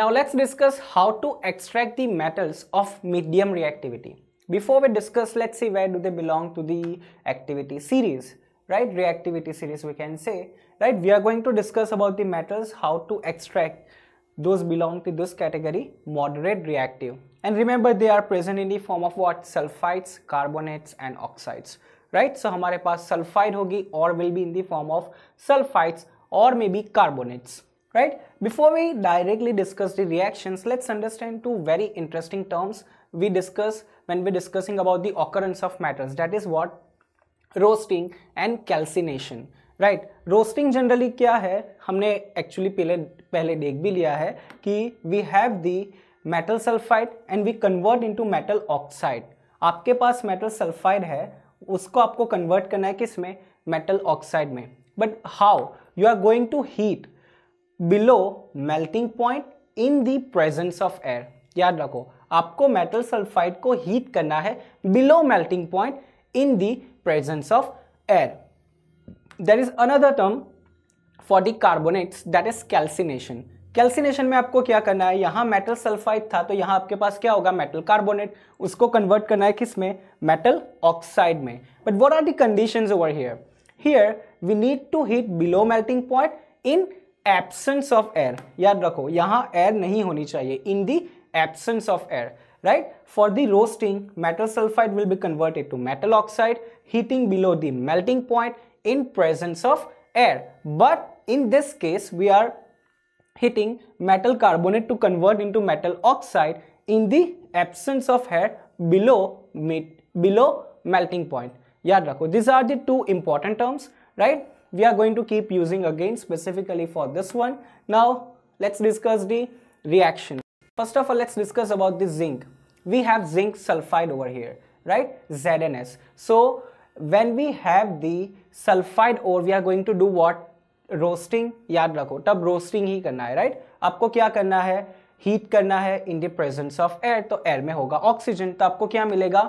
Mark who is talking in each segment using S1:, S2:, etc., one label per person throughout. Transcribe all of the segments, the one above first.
S1: Now let's discuss how to extract the metals of medium reactivity. Before we discuss, let's see where do they belong to the activity series, right? Reactivity series we can say, right? We are going to discuss about the metals, how to extract those belong to this category moderate reactive and remember they are present in the form of what sulfides carbonates and oxides right so हमारे sulfide होगी or will be in the form of sulfides or maybe carbonates right? Before we directly discuss the reactions, let's understand two very interesting terms we discuss when we're discussing about the occurrence of matters That is what roasting and calcination right roasting generally क्या है हमने actually पहले पहले देख भी लिया है कि we have the metal sulphide and we convert into metal oxide आपके पास मेटल सल्फाइड है उसको आपको कन्वर्ट करना है किस में मेटल ऑक्साइड में but how you are going to heat below melting point in the presence of air याद रखो आपको मेटल सल्फाइड को हीट करना है below melting point in the presence of air there is another term for the carbonates that is calcination calcination में आपको क्या करना है यहाँ मेटल सल्फाइड था तो यहाँ आपके पास क्या होगा मेटल कार्बोनेट उसको कन्वर्ट करना है किस में मेटल ऑक्साइड में but what are the condition over here here we need to heat below melting point in absence of air याद रखो यहां एयर नहीं होनी चाहिए in the absence of air right for the roasting metal sulphide will be converted to metal oxide heating below the melting point in presence of air but in this case we are heating metal carbonate to convert in into metal oxide in the absence of air below below melting point याद रखो this are the two important terms right we are going to keep using again specifically for this one. Now let's discuss the reaction. First of all, let's discuss about the zinc. We have zinc sulfide over here, right? ZNS. So when we have the sulfide ore, we are going to do what? roasting yaad rakho tab roasting hi karna hai right? aapko kya karna hai heat karna hai in the presence of air to air mein hoga oxygen to aapko kya milega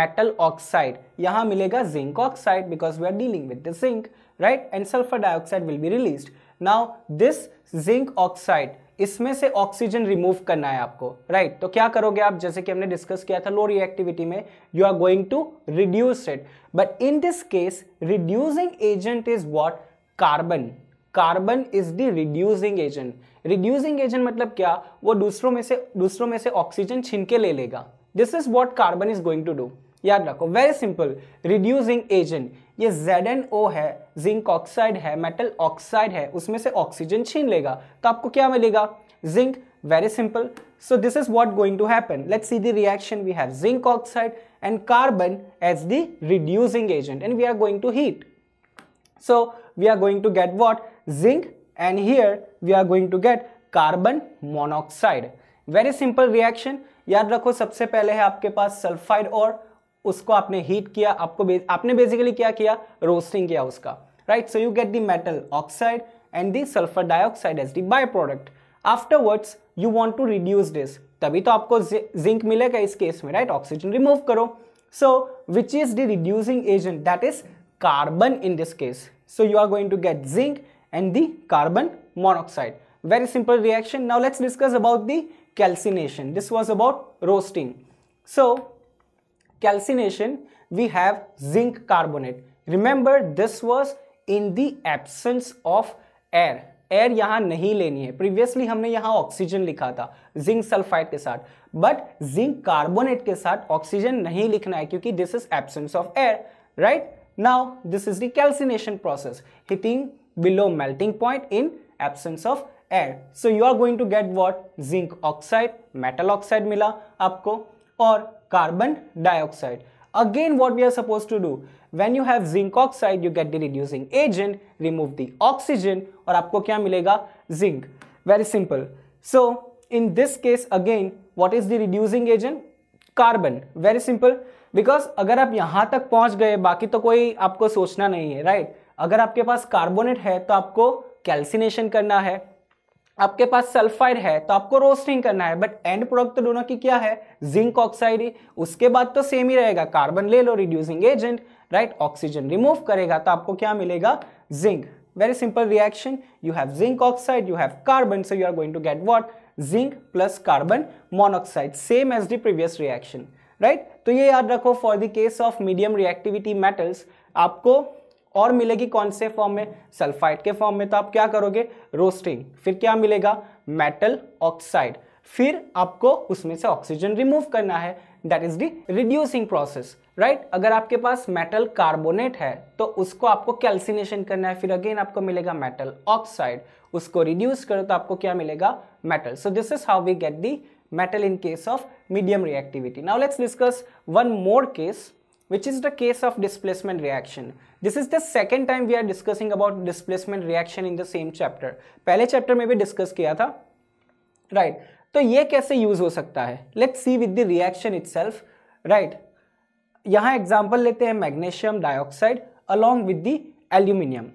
S1: metal oxide yahan milega zinc oxide because we are dealing with the zinc right and sulfur dioxide will be released now this zinc oxide इसमें से oxygen remove करना है आपको right right? तो क्या करोगे आप जैसे कि हमने डिस्कस किया था लो रिएक्टिविटी में you are going to reduce it but in this case reducing agent is what carbon carbon is the reducing agent reducing agent मतलब क्या वो दूसरों में से दूसरों में से ऑक्सीजन छिनके ले लेगा this is what carbon is going to do याद रखो वेरी सिंपल रिड्यूसिंग एजेंट ये जेड है जिंक ऑक्साइड है मेटल ऑक्साइड है उसमें से ऑक्सीजन छीन लेगा तो आपको क्या मिलेगा zinc very simple so this is what going to happen let see the reaction we have zinc oxide and carbon as the reducing agent and we are going to heat so we are going to get what zinc and here we are going to get carbon monoxide very simple reaction याद रखो सबसे पहले है आपके पास sulphide और उसको आपने heat किया आपको आपने बेसिकली क्या किया रोस्टिंग किया उसका right so you get the metal oxide and the sulphur dioxide as the by product afterwards you want to reduce this तभी तो आपको जिंक मिलेगा इस केस में राइट ऑक्सीजन रिमूव करो so which is the reducing agent that is carbon in this case so you are going to get zinc and the carbon monoxide very simple reaction now let's discuss about the calcination this was about roasting so calcination, we have zinc carbonate. Remember, this was in the absence of air. air यहाँ नहीं लेनी है previously हमने यहाँ oxygen लिखा था zinc sulfide के साथ but zinc carbonate के साथ oxygen नहीं लिखना है क्योंकि this is absence of air right now this is the calcination process hitting below melting point in absence of air. So you are going to get what? Zinc oxide, metal oxide मिला आपको or carbon dioxide. Again, what we are supposed to do, when you have zinc oxide, you get the reducing agent, remove the oxygen और आपको क्या मिलेगा zinc. Very simple. So, in this case again, what is the reducing agent? Carbon. Very simple. Because अगर आप यहां तक पहुंच गए बाकी तो कोई आपको सोचना नहीं है राइट right? अगर आपके पास कार्बोनेट है तो आपको कैल्सिनेशन करना है आपके पास सल्फाइड है तो आपको रोस्टिंग करना है बट एंड प्रोडक्ट दोनों की क्या है जिंक ऑक्साइड ही उसके बाद तो सेम ही रहेगा कार्बन ले लो reducing agent right oxygen remove करेगा तो आपको क्या मिलेगा zinc very simple reaction you have zinc oxide you have carbon so you are going to get what zinc plus carbon monoxide same as the previous reaction right तो ये याद रखो for the case of medium reactivity metals आपको और मिलेगी कौन से form में सल्फाइड के फॉर्म में तो आप क्या करोगे रोस्टिंग फिर क्या मिलेगा मेटल ऑक्साइड फिर आपको उसमें से ऑक्सीजन रिमूव करना है that is the reducing process right अगर आपके पास मेटल कार्बोनेट है तो उसको आपको कैल्सिनेशन करना है फिर अगेन आपको मिलेगा मेटल ऑक्साइड उसको रिड्यूस करो तो आपको क्या मिलेगा metal so this is how we get the metal in case of medium reactivity now let's discuss one more case which is the case of displacement reaction. This is the second time we are discussing about displacement reaction in the same chapter. पहले chapter में भी discuss किया था right. तो ये कैसे use हो सकता है Let's see with the reaction itself. Right. यहां example लेते हैं magnesium dioxide along with the aluminium.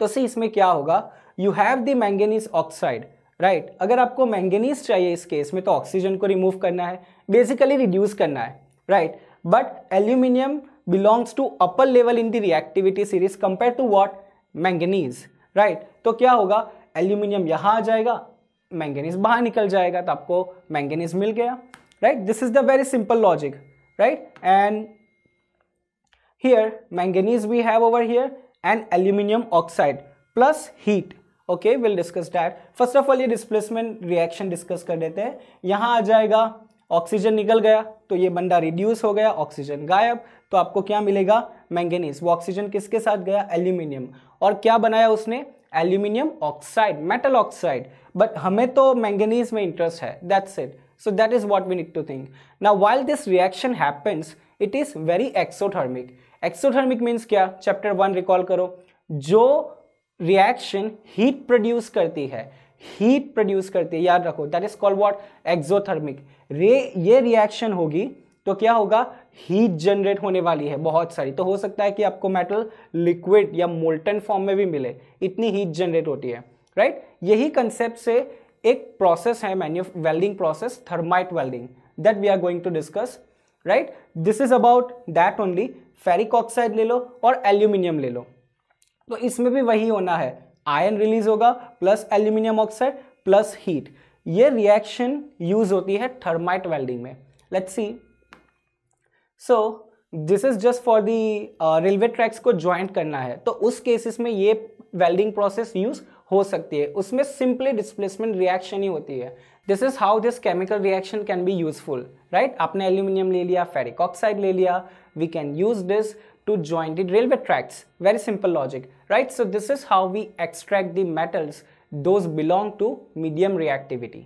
S1: तो see इसमें क्या होगा You have the manganese oxide. Right right. अगर आपको मैंगनीज चाहिए इस केस में तो ऑक्सीजन को रिमूव करना है बेसिकली रिड्यूस करना है right right. But aluminium belongs to upper level in the reactivity series compare to what manganese right तो क्या होगा एल्यूमिनियम यहाँ आ जाएगा मैंगनीज बाहर निकल जाएगा तो आपको मैंगनीज मिल गया right this is the very simple logic right and here manganese we have over here and aluminium oxide plus heat okay will discuss that first of all ये डिस्प्लेसमेंट रिएक्शन डिस्कस कर देते हैं यहाँ आ जाएगा ऑक्सीजन निकल गया तो ये बंडा रिड्यूस हो गया ऑक्सीजन गायब तो आपको क्या मिलेगा मैंगनीज वो ऑक्सीजन किसके साथ गया एल्यूमिनियम और क्या बनाया उसने aluminium oxide metal oxide but हमें तो मैंगनीज में इंटरेस्ट है that's it so that is what we need to think ना while this reaction happens it is very exothermic exothermic means क्या चैप्टर वन रिकॉल करो जो रिएक्शन हीट प्रोड्यूस करती है हीट प्रोड्यूस करती है याद रखो that is called what exothermic रे ये रिएक्शन होगी तो क्या होगा हीट जनरेट होने वाली है बहुत सारी तो हो सकता है कि आपको मेटल लिक्विड या मोल्टन फॉर्म में भी मिले इतनी हीट जनरेट होती है राइट right? यही कंसेप्ट से एक प्रोसेस है मैन्यू welding process thermite welding that we are going to discuss right this is about that only ferric oxide ले लो और एल्यूमिनियम ले लो तो इसमें भी वही होना है आयन रिलीज होगा plus aluminium oxide plus heat ये रिएक्शन यूज होती है थर्माइट वेल्डिंग में let's see so this is just for the railway tracks को ज्वाइंट करना है तो उस केसेस में ये वेल्डिंग प्रोसेस यूज हो सकती है उसमें सिंपली डिस्प्लेसमेंट रिएक्शन ही होती है this is how this chemical reaction can be useful right आपने एल्यूमिनियम ले लिया फेरिक ऑक्साइड ले लिया we can use this to jointed railway tracks very simple logic right? So this is how we extract the metals those belong to medium reactivity.